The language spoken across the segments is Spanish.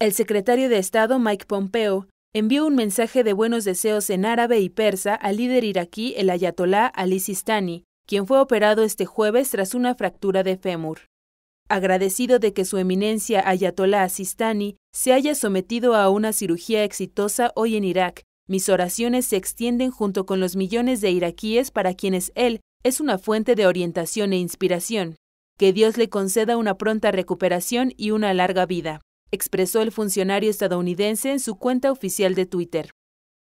El secretario de Estado Mike Pompeo envió un mensaje de buenos deseos en árabe y persa al líder iraquí el ayatolá Ali Sistani, quien fue operado este jueves tras una fractura de fémur. Agradecido de que su eminencia ayatolá Sistani se haya sometido a una cirugía exitosa hoy en Irak, mis oraciones se extienden junto con los millones de iraquíes para quienes él es una fuente de orientación e inspiración. Que Dios le conceda una pronta recuperación y una larga vida expresó el funcionario estadounidense en su cuenta oficial de Twitter.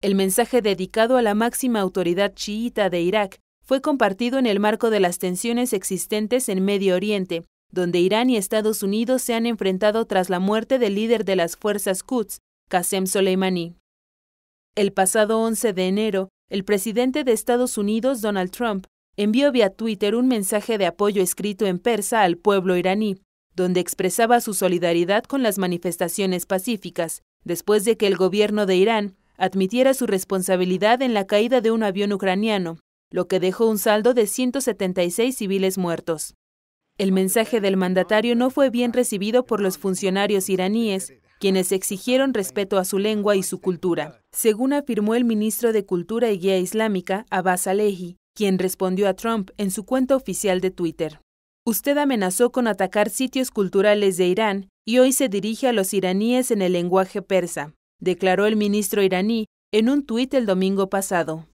El mensaje dedicado a la máxima autoridad chiita de Irak fue compartido en el marco de las tensiones existentes en Medio Oriente, donde Irán y Estados Unidos se han enfrentado tras la muerte del líder de las fuerzas Quds, Qasem Soleimani. El pasado 11 de enero, el presidente de Estados Unidos, Donald Trump, envió vía Twitter un mensaje de apoyo escrito en persa al pueblo iraní, donde expresaba su solidaridad con las manifestaciones pacíficas, después de que el gobierno de Irán admitiera su responsabilidad en la caída de un avión ucraniano, lo que dejó un saldo de 176 civiles muertos. El mensaje del mandatario no fue bien recibido por los funcionarios iraníes, quienes exigieron respeto a su lengua y su cultura, según afirmó el ministro de Cultura y Guía Islámica, Abbas Alehi, quien respondió a Trump en su cuenta oficial de Twitter. Usted amenazó con atacar sitios culturales de Irán y hoy se dirige a los iraníes en el lenguaje persa, declaró el ministro iraní en un tuit el domingo pasado.